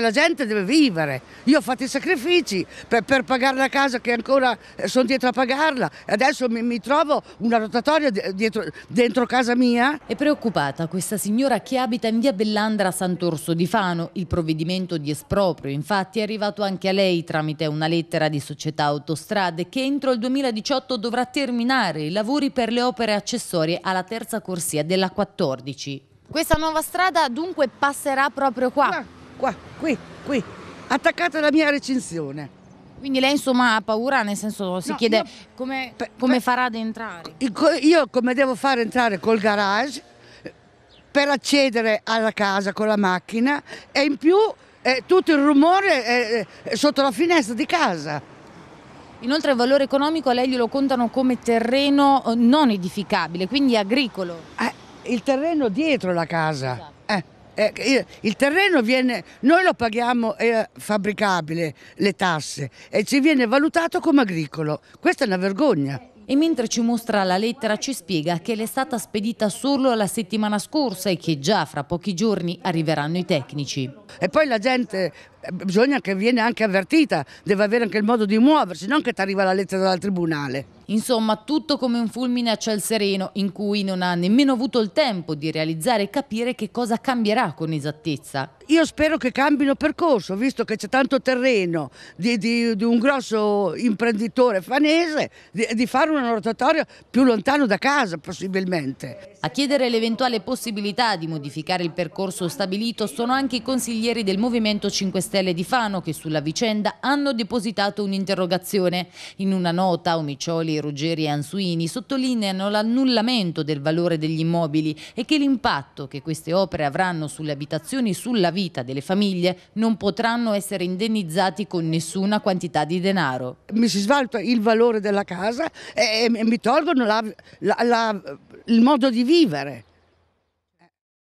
La gente deve vivere, io ho fatto i sacrifici per, per pagare la casa che ancora eh, sono dietro a pagarla e adesso mi, mi, trovo una rotatoria dietro, dentro casa mia. È preoccupata questa signora che abita in via Bellandra a Sant'Orso di Fano. Il provvedimento di esproprio infatti è arrivato anche a lei tramite una lettera di società autostrade che entro il 2018 dovrà terminare i lavori per le opere accessorie alla terza corsia della 14. Questa nuova strada dunque passerà proprio qua? No qua, qui, qui, attaccata alla mia recinzione. Quindi lei insomma ha paura, nel senso si no, chiede io, come, per, come per, farà ad entrare? Io come devo fare entrare col garage eh, per accedere alla casa con la macchina e in più eh, tutto il rumore eh, sotto la finestra di casa. Inoltre il valore economico a lei glielo contano come terreno eh, non edificabile, quindi agricolo. Eh, il terreno dietro la casa. Esatto. Eh, eh, il terreno viene, noi lo paghiamo è eh, fabbricabile, le tasse, e ci viene valutato come agricolo. Questa è una vergogna. E mentre ci mostra la lettera ci spiega che l'è stata spedita solo la settimana scorsa e che già fra pochi giorni arriveranno i tecnici. E poi la gente eh, bisogna che viene anche avvertita, deve avere anche il modo di muoversi, non che ti arriva la lettera dal tribunale. Insomma, tutto come un fulmine a ciel sereno, in cui non ha nemmeno avuto il tempo di realizzare e capire che cosa cambierà con esattezza. Io spero che cambino percorso, visto che c'è tanto terreno di, di, di un grosso imprenditore fanese, di, di fare una rotatoria più lontano da casa, possibilmente. A chiedere l'eventuale possibilità di modificare il percorso stabilito sono anche i consiglieri del Movimento 5 Stelle Stelle di Fano che sulla vicenda hanno depositato un'interrogazione. In una nota Omicioli, Ruggeri e Ansuini sottolineano l'annullamento del valore degli immobili e che l'impatto che queste opere avranno sulle abitazioni e sulla vita delle famiglie non potranno essere indennizzati con nessuna quantità di denaro. Mi si svaluta il valore della casa e, mi tolgono la, la, la, il modo di vivere.